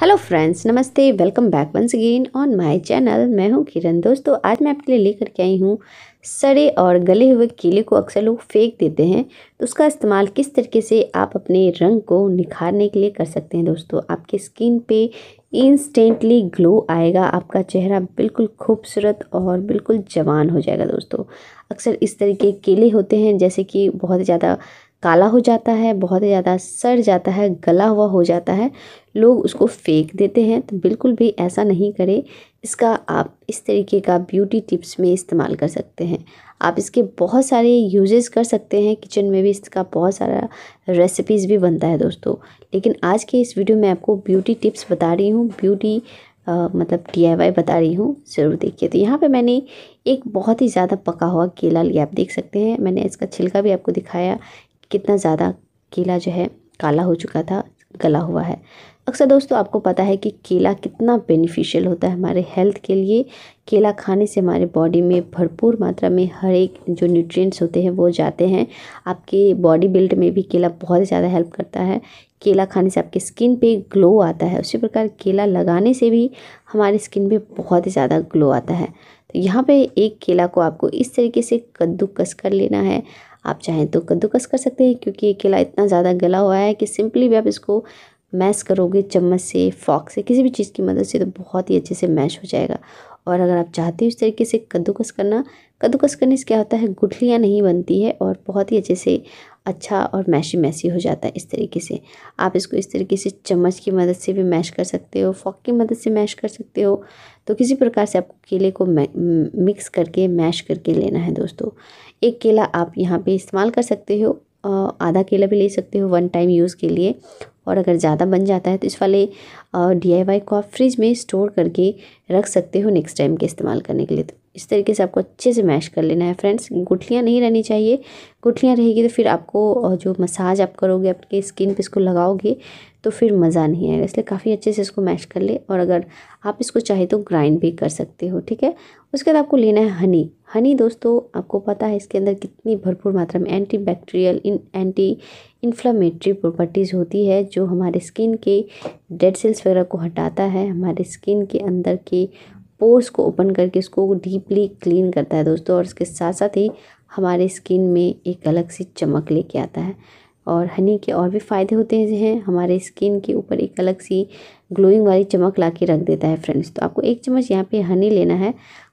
hello friends नमस्ते welcome back once again on my channel मैं हूं किरण दोस्तों आज मैं आपके लिए लेकर के आई हूं सड़े और गले हुए केले को अक्सर लोग फेंक देते हैं तो उसका इस्तेमाल किस तरीके से आप अपने रंग को निखारने के लिए कर सकते हैं दोस्तों आपके स्किन पे इंस्टेंटली ग्लो आएगा आपका चेहरा बिल्कुल खूबसूरत और बिल्कुल जवान हो जाएगा दोस्तों अक्सर इस तरह के केले होते हैं जैसे कि बहुत ज़्यादा काला हो जाता है बहुत ही ज़्यादा सड़ जाता है गला हुआ हो जाता है लोग उसको फेंक देते हैं तो बिल्कुल भी ऐसा नहीं करें इसका आप इस तरीके का ब्यूटी टिप्स में इस्तेमाल कर सकते हैं आप इसके बहुत सारे यूजेस कर सकते हैं किचन में भी इसका बहुत सारा रेसिपीज़ भी बनता है दोस्तों लेकिन आज के इस वीडियो में आपको ब्यूटी टिप्स बता रही हूँ ब्यूटी आ, मतलब डी बता रही हूँ ज़रूर देखिए तो यहाँ पे मैंने एक बहुत ही ज़्यादा पका हुआ केला लिया आप देख सकते हैं मैंने इसका छिलका भी आपको दिखाया कितना ज़्यादा केला जो है काला हो चुका था गला हुआ है अक्सर दोस्तों आपको पता है कि केला कितना बेनिफिशियल होता है हमारे हेल्थ के लिए केला खाने से हमारे बॉडी में भरपूर मात्रा में हर एक जो न्यूट्रिएंट्स होते हैं वो जाते हैं आपके बॉडी बिल्ड में भी केला बहुत ज़्यादा हेल्प करता है केला खाने से आपके स्किन पे ग्लो आता है उसी प्रकार केला लगाने से भी हमारे स्किन पर बहुत ही ज़्यादा ग्लो आता है तो यहाँ पर एक केला को आपको इस तरीके से कद्दू कस कर लेना है आप चाहें तो कद्दूकस कर सकते हैं क्योंकि ये केला इतना ज़्यादा गला हुआ है कि सिंपली भी आप इसको मैश करोगे चम्मच से फॉक से किसी भी चीज़ की मदद से तो बहुत ही अच्छे से मैश हो जाएगा और अगर आप चाहते हो इस तरीके से कद्दूकस करना कद्दूकस करने से क्या होता है गुठलियाँ नहीं बनती है और बहुत ही अच्छे से अच्छा और मैशी मैसी हो जाता है इस तरीके से आप इसको इस तरीके से चम्मच की मदद से भी मैश कर सकते हो फॉक की मदद से मैश कर सकते हो तो किसी प्रकार से आपको केले को मिक्स करके मैश करके लेना है दोस्तों एक केला आप यहाँ पर इस्तेमाल कर सकते हो आधा केला भी ले सकते हो वन टाइम यूज़ के लिए और अगर ज़्यादा बन जाता है तो इस वाले डी को आप फ्रिज में स्टोर करके रख सकते हो नेक्स्ट टाइम के इस्तेमाल करने के लिए तो इस तरीके से आपको अच्छे से मैश कर लेना है फ्रेंड्स गुठलियाँ नहीं रहनी चाहिए गुठलियाँ रहेगी तो फिर आपको जो मसाज आप करोगे आपके स्किन पे इसको लगाओगे तो फिर मज़ा नहीं आएगा इसलिए काफ़ी अच्छे से इसको मैश कर ले और अगर आप इसको चाहे तो ग्राइंड भी कर सकते हो ठीक है उसके बाद आपको लेना है हनी हनी दोस्तों आपको पता है इसके अंदर कितनी भरपूर मात्रा में एंटी बैक्टीरियल इन एंटी इन्फ्लामेटरी प्रॉपर्टीज़ होती है जो हमारे स्किन के डेड सेल्स वगैरह को हटाता है हमारे स्किन के अंदर के पोर्स को ओपन करके इसको डीपली क्लीन करता है दोस्तों और इसके साथ साथ ही हमारे स्किन में एक अलग सी चमक लेके आता है और हनी के और भी फ़ायदे होते हैं हमारे स्किन के ऊपर एक अलग सी ग्लोइंग वाली चमक ला के रख देता है फ्रेंड्स तो आपको एक चम्मच यहाँ पे हनी लेना है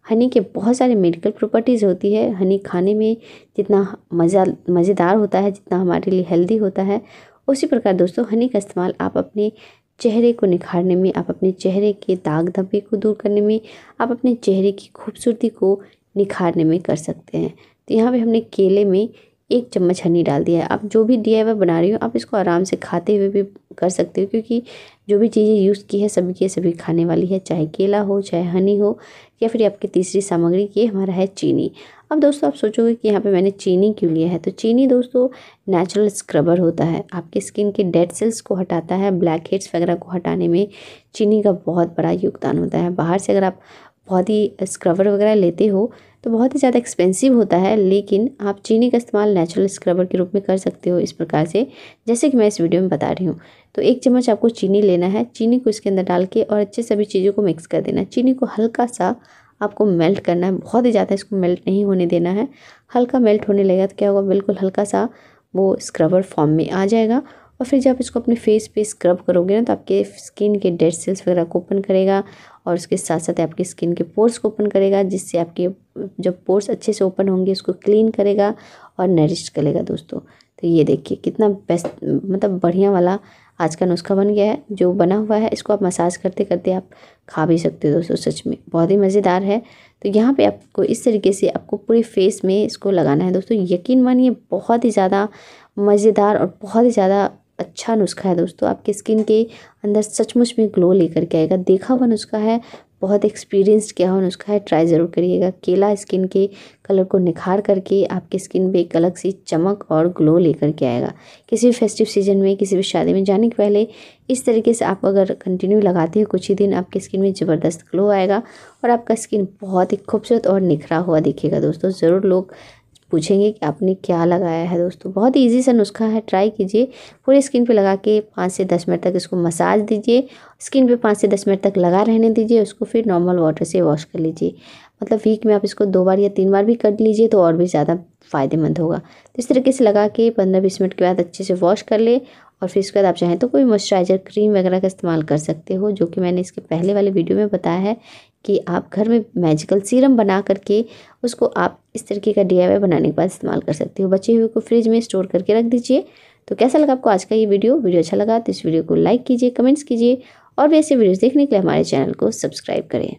हनी के बहुत सारे मेडिकल प्रॉपर्टीज़ होती है हनी खाने में जितना मज़ा मज़ेदार होता है जितना हमारे लिए हेल्दी होता है उसी प्रकार दोस्तों हनी का इस्तेमाल आप अपने चेहरे को निखारने में आप अपने चेहरे के दाग धब्बे को दूर करने में आप अपने चेहरे की खूबसूरती को निखारने में कर सकते हैं तो यहाँ पे हमने केले में एक चम्मच हनी डाल दिया है आप जो भी डी बना रही हो आप इसको आराम से खाते हुए भी कर सकते हो क्योंकि जो भी चीज़ें यूज़ की है सभी की सभी खाने वाली है चाहे केला हो चाहे हनी हो या फिर आपकी तीसरी सामग्री ये हमारा है चीनी अब दोस्तों आप सोचोगे कि यहाँ पे मैंने चीनी क्यों लिया है तो चीनी दोस्तों नेचुरल स्क्रबर होता है आपके स्किन के डेड सेल्स को हटाता है ब्लैक हेड्स वगैरह को हटाने में चीनी का बहुत बड़ा योगदान होता है बाहर से अगर आप बहुत ही स्क्रबर वगैरह लेते हो तो बहुत ही ज़्यादा एक्सपेंसिव होता है लेकिन आप चीनी का इस्तेमाल नेचुरल स्क्रबर के रूप में कर सकते हो इस प्रकार से जैसे कि मैं इस वीडियो में बता रही हूँ तो एक चम्मच आपको चीनी लेना है चीनी को इसके अंदर डाल के और अच्छे सभी चीज़ों को मिक्स कर देना चीनी को हल्का सा आपको मेल्ट करना है बहुत ही ज़्यादा इसको मेल्ट नहीं होने देना है हल्का मेल्ट होने लगेगा तो क्या होगा बिल्कुल हल्का सा वो स्क्रबर फॉर्म में आ जाएगा और फिर जब इसको अपने फेस पे स्क्रब करोगे ना तो आपके स्किन के डेड सेल्स वगैरह को ओपन करेगा और उसके साथ साथ आपकी स्किन के पोर्स को ओपन करेगा जिससे आपके जब पोर्स अच्छे से ओपन होंगे उसको क्लीन करेगा और नरिश करेगा दोस्तों तो ये देखिए कितना बेस्ट मतलब बढ़िया वाला आज का नुस्खा बन गया है जो बना हुआ है इसको आप मसाज करते करते आप खा भी सकते हो दोस्तों सच में बहुत ही मज़ेदार है तो यहाँ पे आपको इस तरीके से आपको पूरे फेस में इसको लगाना है दोस्तों यकीन मानिए बहुत ही ज़्यादा मज़ेदार और बहुत ही ज़्यादा अच्छा नुस्खा है दोस्तों आपके स्किन के अंदर सचमुच में ग्लो लेकर के आएगा देखा हुआ नुस्खा है बहुत एक्सपीरियंसड क्या हो नुस्खा है ट्राई ज़रूर करिएगा केला स्किन के कलर को निखार करके आपकी स्किन पे एक अलग सी चमक और ग्लो लेकर के आएगा किसी भी फेस्टिव सीजन में किसी भी शादी में जाने के पहले इस तरीके से आप अगर कंटिन्यू लगाते हैं कुछ ही दिन आपकी स्किन में ज़बरदस्त ग्लो आएगा और आपका स्किन बहुत ही खूबसूरत और निखरा हुआ दिखेगा दोस्तों ज़रूर लोग पूछेंगे कि आपने क्या लगाया है दोस्तों बहुत ही ईजी सा नुस्खा है ट्राई कीजिए पूरे स्किन पे लगा के पाँच से दस मिनट तक इसको मसाज दीजिए स्किन पे पाँच से दस मिनट तक लगा रहने दीजिए उसको फिर नॉर्मल वाटर से वॉश कर लीजिए मतलब वीक में आप इसको दो बार या तीन बार भी कर लीजिए तो और भी ज़्यादा फ़ायदेमंद होगा तो इस तरीके से लगा के पंद्रह बीस मिनट के बाद अच्छे से वॉश कर ले और फिर इसके बाद आप चाहें तो कोई मॉइस्चराइज़र क्रीम वगैरह का इस्तेमाल कर सकते हो जो कि मैंने इसके पहले वाले वीडियो में बताया है कि आप घर में मैजिकल सीरम बना करके उसको आप इस तरीके का डी बनाने के बाद इस्तेमाल कर सकते हो बचे हुए को फ्रिज में स्टोर करके रख दीजिए तो कैसा लगा आपको आज का ये वीडियो वीडियो अच्छा लगा तो इस वीडियो को लाइक कीजिए कमेंट्स कीजिए और भी ऐसे वीडियोस देखने के लिए हमारे चैनल को सब्सक्राइब करें